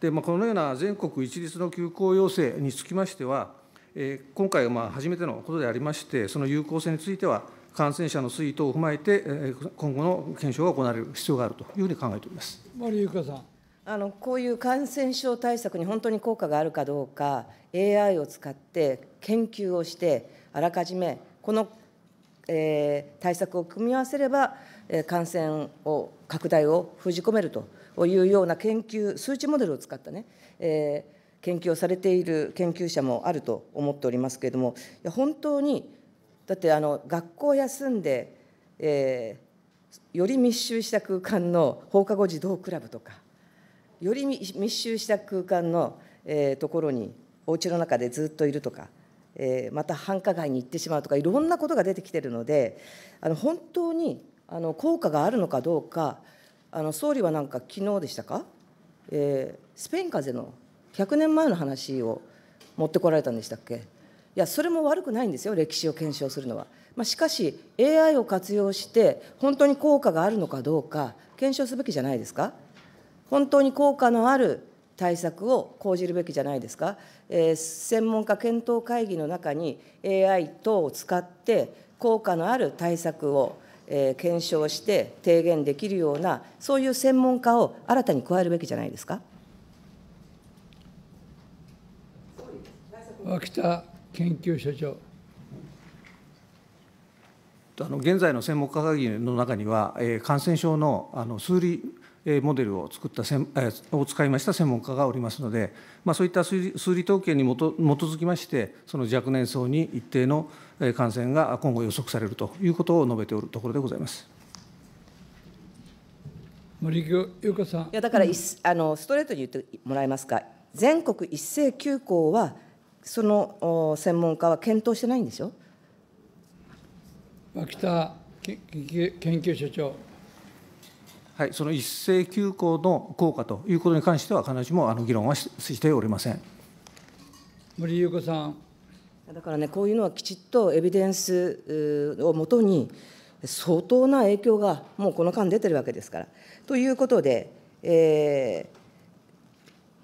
でまあ、このような全国一律の休校要請につきましては、えー、今回、まあ、初めてのことでありまして、その有効性については、感染者の推移等を踏まえて、えー、今後の検証が行われる必要があるというふうに考えております森ゆかさん。あのこういう感染症対策に本当に効果があるかどうか、AI を使って研究をして、あらかじめこの、えー、対策を組み合わせれば、感染を拡大を封じ込めるというような研究、数値モデルを使ったね、えー、研究をされている研究者もあると思っておりますけれども、いや本当に、だってあの学校休んで、えー、より密集した空間の放課後児童クラブとか、より密集した空間の、えー、ところに、お家の中でずっといるとか。えー、また繁華街に行ってしまうとかいろんなことが出てきているのであの本当にあの効果があるのかどうか、あの総理はなんか昨日でしたか、えー、スペイン風邪の100年前の話を持ってこられたんでしたっけ。いや、それも悪くないんですよ、歴史を検証するのは。まあ、しかし、AI を活用して、本当に効果があるのかどうか、検証すべきじゃないですか。本当に効果のある対策を講じるべきじゃないですか、えー、専門家検討会議の中に AI 等を使って効果のある対策をえ検証して提言できるような、そういう専門家を新たに加えるべきじゃないですか。脇田研究所長。あの現在の専門家会議の中には、え感染症のあの数理モデルを作ったを使いました専門家がおりますので、まあ、そういった数理統計に基づきまして、その若年層に一定の感染が今後予測されるということを述べておるところでございます。森木由さんいやだからあのストレートに言ってもらえますか、全国一斉休校は、その専門家は検討してないんでしょ。秋田研究所長。はい、その一斉休校の効果ということに関しては、必ずしもあの議論はしておりません森裕子さん。だからね、こういうのはきちっとエビデンスをもとに、相当な影響がもうこの間出てるわけですから。ということで、え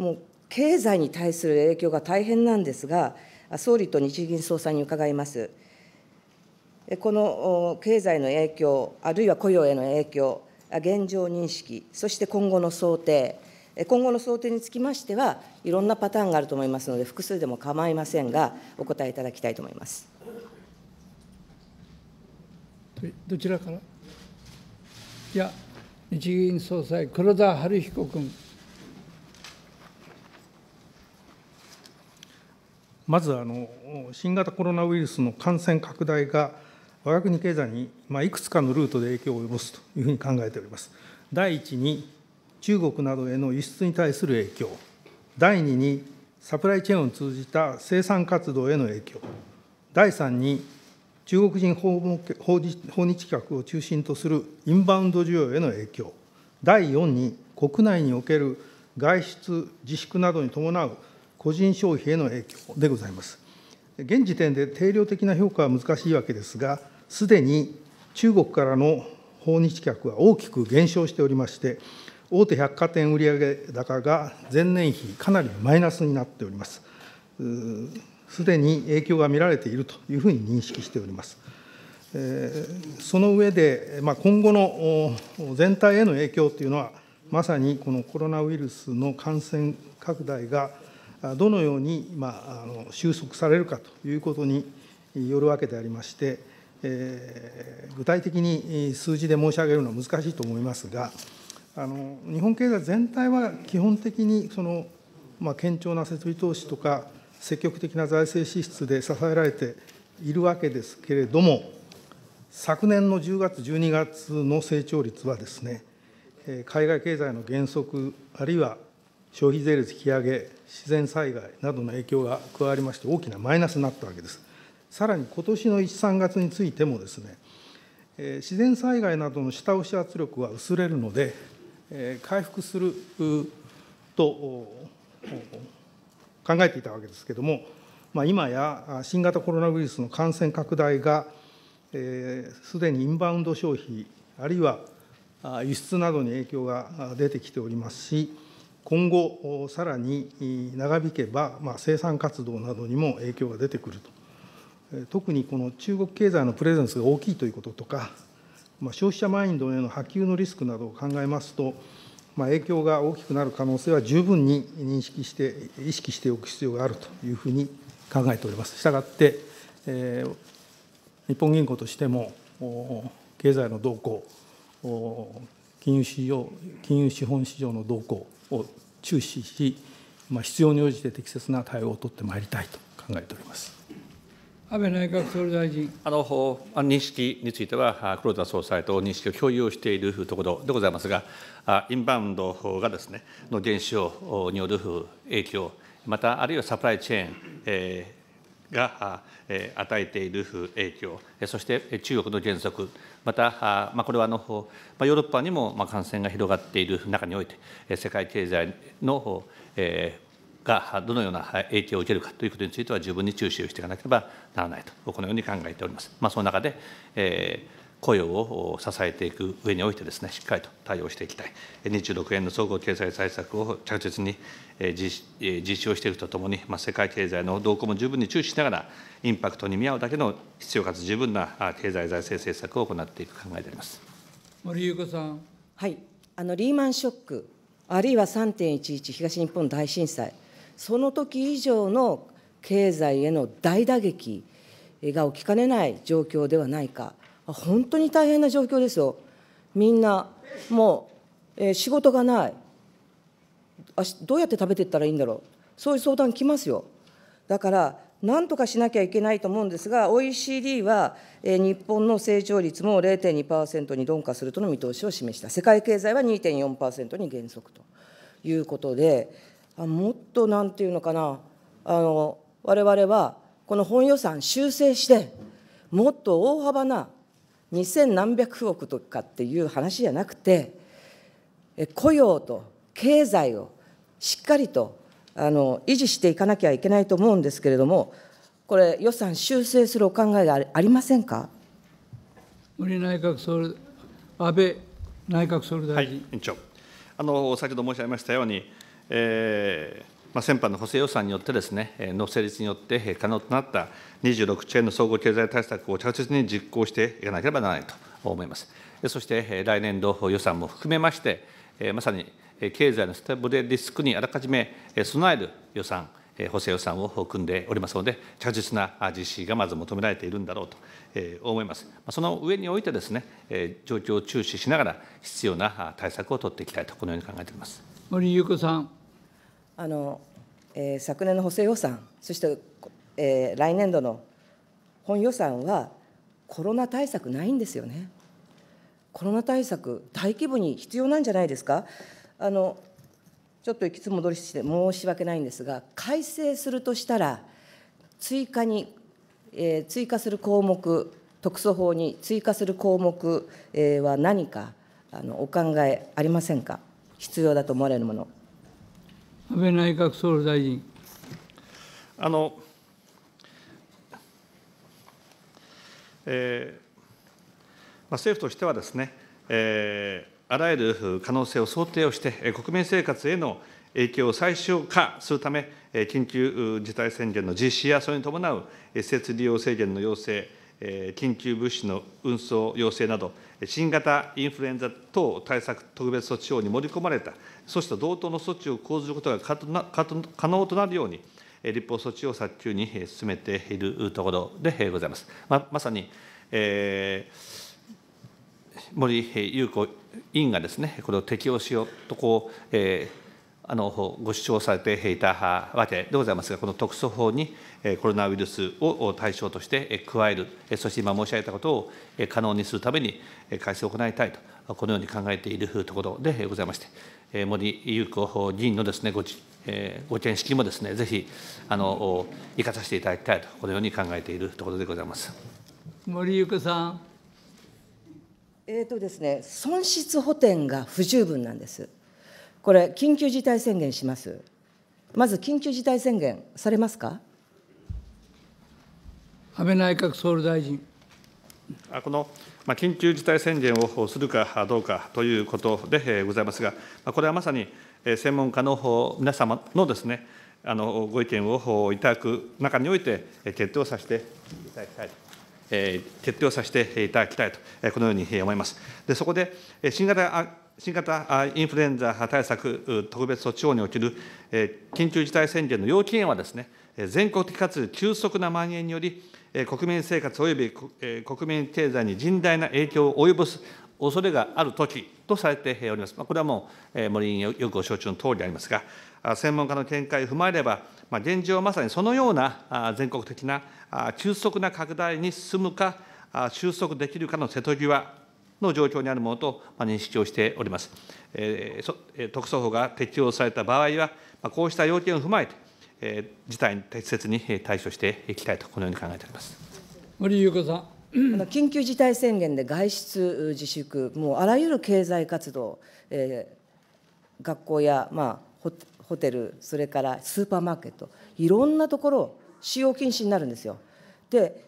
ー、もう経済に対する影響が大変なんですが、総理と日銀総裁に伺います。この経済の影響、あるいは雇用への影響、現状認識、そして今後の想定、今後の想定につきましては、いろんなパターンがあると思いますので、複数でも構いませんが、お答えいただきたいと思います。どちらからいや、日銀総裁、黒田晴彦君。まずあの、新型コロナウイルスの感染拡大が我が国経済に、まあ、いくつかのルートで影響を及ぼすというふうに考えております。第一に、中国などへの輸出に対する影響。第二に、サプライチェーンを通じた生産活動への影響。第三に、中国人訪日客を中心とするインバウンド需要への影響。第四に、国内における外出自粛などに伴う個人消費への影響でございます。現時点で定量的な評価は難しいわけですが、すでに中国からの訪日客は大きく減少しておりまして、大手百貨店売上高が前年比かなりマイナスになっております。すでに影響が見られているというふうに認識しております。その上で、ま今後の全体への影響というのは、まさにこのコロナウイルスの感染拡大がどのように、収束されるかということによるわけでありまして、具体的に数字で申し上げるのは難しいと思いますが、日本経済全体は基本的にその、堅調な設備投資とか、積極的な財政支出で支えられているわけですけれども、昨年の10月、12月の成長率はですね、海外経済の減速、あるいは消費税率引き上げ、自然災害などの影響が加わりまして、大きなマイナスになったわけです。さらにことしの1、3月についてもですね、自然災害などの下押し圧力は薄れるので、回復すると考えていたわけですけれども、まあ、今や新型コロナウイルスの感染拡大が、す、えで、にインバウンド消費、あるいは輸出などに影響が出てきておりますし、今後、さらに長引けば、まあ、生産活動などにも影響が出てくると、特にこの中国経済のプレゼンスが大きいということとか、まあ、消費者マインドへの波及のリスクなどを考えますと、まあ、影響が大きくなる可能性は十分に認識して、意識しておく必要があるというふうに考えております。したがって、えー、日本銀行としても、経済の動向、金融市場金融資本市場の動向、を注視し、まあ、必要に応じて適切な対応を取ってまいりたいと考えております。安倍内閣総理大臣あの認識については、黒田総裁と認識を共有しているところでございますが、インバウンドがです、ね、の減少による影響、またあるいはサプライチェーン、えーが与えている影響、そして中国の減速、また、まあ、これはあの、まあ、ヨーロッパにもま感染が広がっている中において、世界経済の、えー、がどのような影響を受けるかということについては、十分に注視をしていかなければならないと、このように考えております。まあ、その中で、えー雇用を支えていく上においてですね、しっかりと対応していきたい。26円の総合経済対策を着実に実施をしていくとともに、まあ、世界経済の動向も十分に注視しながら、インパクトに見合うだけの必要かつ十分な経済財政政策を行っていく考えであります。森裕子さん。はい。あのリーマンショック、あるいは3.11東日本大震災、その時以上の経済への大打撃が起きかねない状況ではないか。本当に大変な状況ですよ、みんな、もう、えー、仕事がないあ、どうやって食べていったらいいんだろう、そういう相談来ますよ。だからなんとかしなきゃいけないと思うんですが、OECD は、えー、日本の成長率も0.2%に鈍化するとの見通しを示した、世界経済は2.4%に減速ということで、あもっとなんていうのかな、あの我々はこの本予算修正して、もっと大幅な2000何百億とかっていう話じゃなくて雇用と経済をしっかりとあの維持していかなきゃいけないと思うんですけれども、これ、予算修正するお考えがありませんか森内閣総理、安倍内閣総理大臣。はい、委員長あの先ほど申し上げましたように、えー先般の補正予算によってですね、の成立によって可能となった26兆円の総合経済対策を着実に実行していかなければならないと思います。そして来年度予算も含めまして、まさに経済のステブレリスクにあらかじめ備える予算、補正予算を組んでおりますので、着実な実施がまず求められているんだろうと思います。その上においてですね、状況を注視しながら、必要な対策を取っていきたいと、このように考えております森裕子さん。あの、えー、昨年の補正予算、そして、えー、来年度の本予算は、コロナ対策ないんですよね。コロナ対策、大規模に必要なんじゃないですか。あのちょっと行きつ戻りして申し訳ないんですが、改正するとしたら、追加に、えー、追加する項目、特措法に追加する項目、えは何かあのお考えありませんか、必要だと思われるもの。安倍内閣総理大臣。あのえーまあ、政府としてはですね、えー、あらゆる可能性を想定をして、国民生活への影響を最小化するため、緊急事態宣言の実施や、それに伴う施設利用制限の要請、緊急物資の運送要請など、新型インフルエンザ等対策特別措置法に盛り込まれた措置と同等の措置を講ずることが可能となるように、立法措置を早急に進めているところでございます。ままさに、えー、森裕子委員がですね、これを適用しようとこう、えーあのご主張されていたわけでございますが、この特措法にコロナウイルスを対象として加える、そして今申し上げたことを可能にするために改正を行いたいと、このように考えているところでございまして、森裕子議員のですねごご見識もですねぜひあの生かさせていただきたいと、このように考えているところでございます森裕子さん。えーとですね、損失補填が不十分なんです。これ、緊急事態宣言します。まず緊急事態宣言されますか安倍内閣総理大臣。この緊急事態宣言をするかどうかということでございますが、これはまさに専門家の皆様のですね、あのご意見をいただく中において、決定をさせていただきたい決定をさせていただきたいと、このように思います。でそこで新型新型インフルエンザ対策特別措置法における緊急事態宣言の要件はですね、全国的かつ急速な蔓延により、国民生活および国民経済に甚大な影響を及ぼす恐れがあるときとされております。これはもう森委員よくご承知の通りでありますが、専門家の見解を踏まえれば、現状まさにそのような全国的な急速な拡大に進むか、収束できるかの瀬戸際の状況にあるものと認識をしております。特措法が適用された場合は、こうした要件を踏まえて、事態に適切に対処していきたいと、このように考えております森裕子さん。緊急事態宣言で外出自粛、もうあらゆる経済活動、えー、学校や、まあ、ホテル、それからスーパーマーケット、いろんなところ、使用禁止になるんですよ。で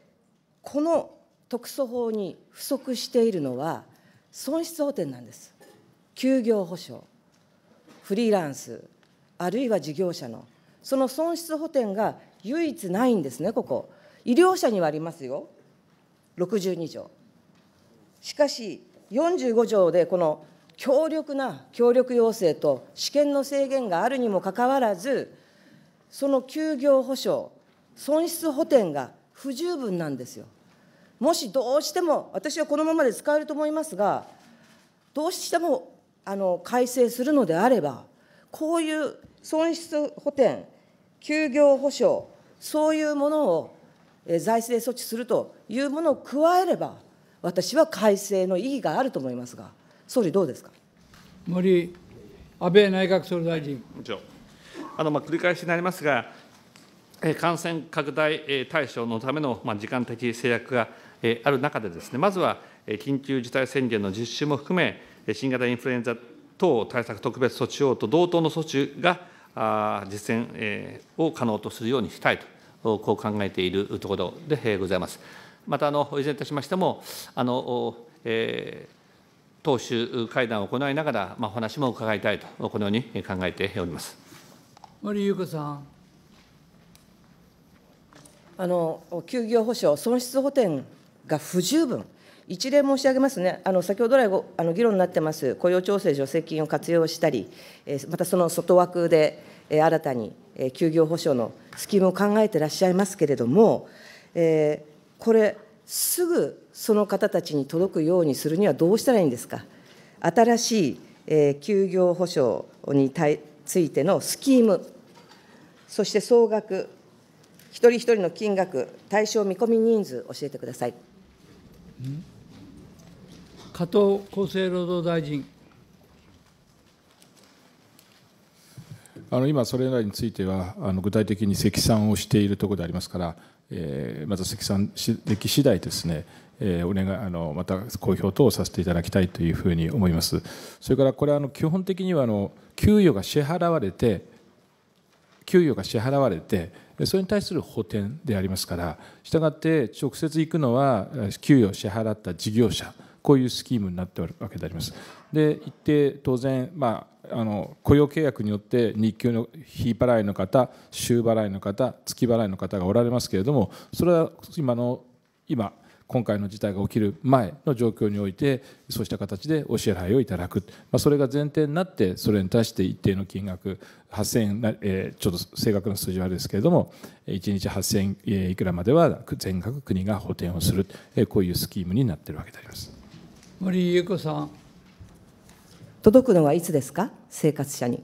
この特措法に不足しているのは、損失補填なんです。休業補償、フリーランス、あるいは事業者の、その損失補填が唯一ないんですね、ここ。医療者にはありますよ、62条。しかし、45条でこの強力な協力要請と試験の制限があるにもかかわらず、その休業補償、損失補填が不十分なんですよ。もしどうしても、私はこのままで使えると思いますが、どうしてもあの改正するのであれば、こういう損失補填、休業補償、そういうものを財政措置するというものを加えれば、私は改正の意義があると思いますが、総理、どうですか森安倍内閣総理大臣。あのまあ繰り返しになりますが、感染拡大対象のための時間的制約がある中で、です、ね、まずは緊急事態宣言の実施も含め、新型インフルエンザ等対策特別措置法と同等の措置が実践を可能とするようにしたいと、こう考えているところでございます。また、いずれにいたしましても、あのえー党首会談を行いながら、まあ、お話も伺いたいと、このように考えております森裕子さん。あの休業補償、損失補填が不十分。一例申し上げますね、あの先ほど来ごあの議論になってます、雇用調整助成金を活用したり、えー、またその外枠で、えー、新たに、えー、休業保障のスキームを考えてらっしゃいますけれども、えー、これ、すぐその方たちに届くようにするにはどうしたらいいんですか。新しい、えー、休業保障についてのスキーム、そして総額、一人一人の金額、対象見込み人数、教えてください。加藤厚生労働大臣。あの今、それらについては、あの具体的に積算をしているところでありますから、えー、また積算しでき次第ですね、えー、お願いあのまた公表等をさせていただきたいというふうに思います。それからこれあの基本的にはあの給与が支払われて給与が支払われてそれに対する補填でありますからしたがって直接行くのは給与を支払った事業者こういうスキームになっておるわけであります。で一定当然、まあ、あの雇用契約によって日給の日払いの方週払いの方月払いの方がおられますけれどもそれは今の今今回の事態が起きる前の状況においてそうした形でお支払いをいただく、まあ、それが前提になってそれに対して一定の金額8000円、えー、ちょっと正確な数字はあれですけれども1日8000円いくらまでは全額国が補填をする、えー、こういうスキームになっているわけであります森裕子さん届くのはいつですか生活者に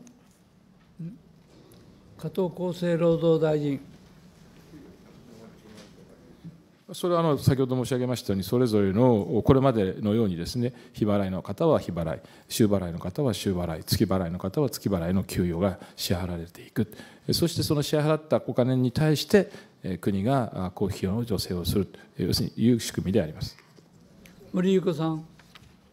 加藤厚生労働大臣それはあの先ほど申し上げましたようにそれぞれのこれまでのようにですね日払いの方は日払い週払いの方は週払い月払いの方は月払いの給与が支払われていくそしてその支払ったお金に対して国が公費用の助成をする要するにいう仕組みであります森裕子さん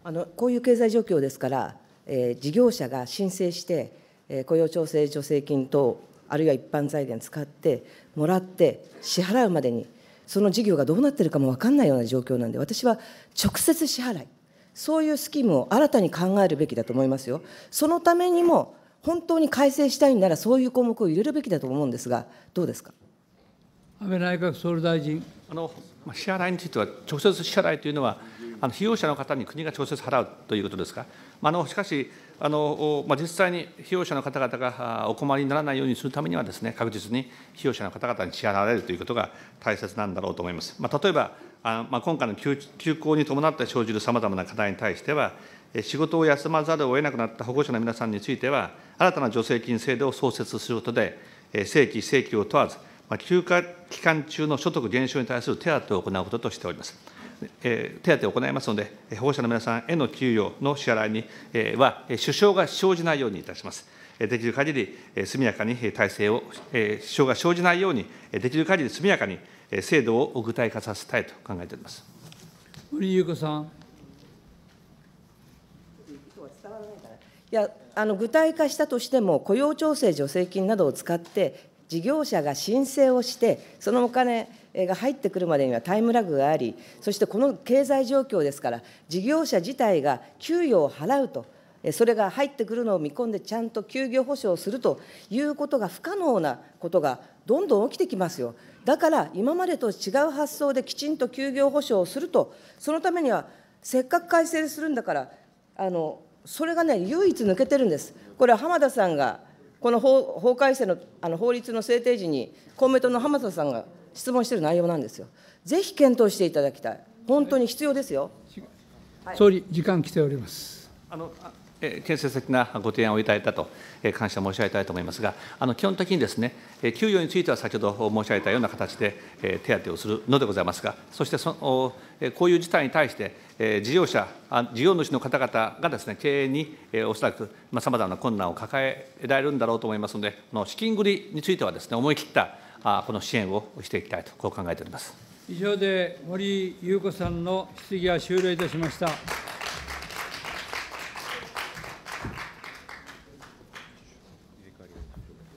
あのこういう経済状況ですから、えー、事業者が申請して、えー、雇用調整助成金等あるいは一般財源使ってもらって支払うまでにその事業がどうなってるかも分からないような状況なんで、私は直接支払い、そういうスキームを新たに考えるべきだと思いますよ。そのためにも、本当に改正したいなら、そういう項目を入れるべきだと思うんですが、どうですか安倍内閣総理大臣。あの支払いについては、直接支払いというのは、あの被用者の方に国が直接払うということですか、まあ、あのしかし、あのまあ、実際に費用者の方々がお困りにならないようにするためにはです、ね、確実に費用者の方々に支払われるということが大切なんだろうと思います。まあ、例えば、あまあ、今回の休休校に伴って生じるさまざまな課題に対しては、仕事を休まざるを得なくなった保護者の皆さんについては、新たな助成金制度を創設することで、正規、正規を問わず、まあ、休暇期間中の所得減少に対する手当を行うこととしております。手当を行いますので、保護者の皆さんへの給与の支払いには、支障が生じないようにいたします。できる限り速やかに体制を、支障が生じないように、できる限り速やかに制度を具体化させたいと考えております。森裕子さん。いやあの具体化したとしても、雇用調整助成金などを使って、事業者が申請をして、そのお金、が入ってくるまでにはタイムラグがあり、そしてこの経済状況ですから、事業者自体が給与を払うと、それが入ってくるのを見込んで、ちゃんと休業補をするということが不可能なことがどんどん起きてきますよ。だから今までと違う発想できちんと休業保障をすると、そのためにはせっかく改正するんだから、あのそれがね、唯一抜けてるんです。これは浜田さんがこの法法改正のあの法律の制定時に、公明党の浜田さんが質問している内容なんですよ。ぜひ検討していただきたい。本当に必要ですよ。はい、総理、時間来ております。あの建設的なご提案をいただいたと、感謝申し上げたいと思いますが、あの基本的にですね、給与については先ほど申し上げたような形で手当をするのでございますが、そしてそのこういう事態に対して、事業者、事業主の方々がですね、経営におそらくさまざまな困難を抱えられるんだろうと思いますので、この資金繰りについてはですね、思い切ったこの支援をしていきたいと、こう考えております以上で森裕子さんの質疑は終了いたしました。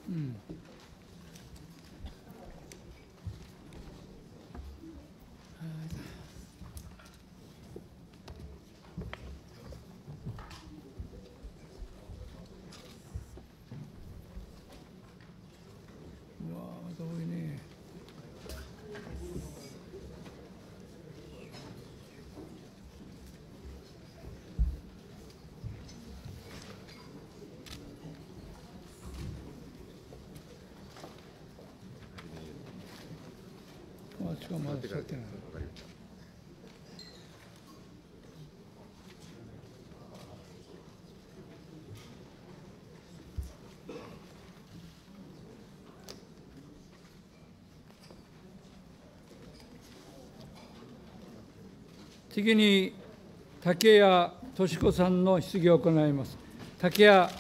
うん次に、竹谷とし子さんの質疑を行います。竹谷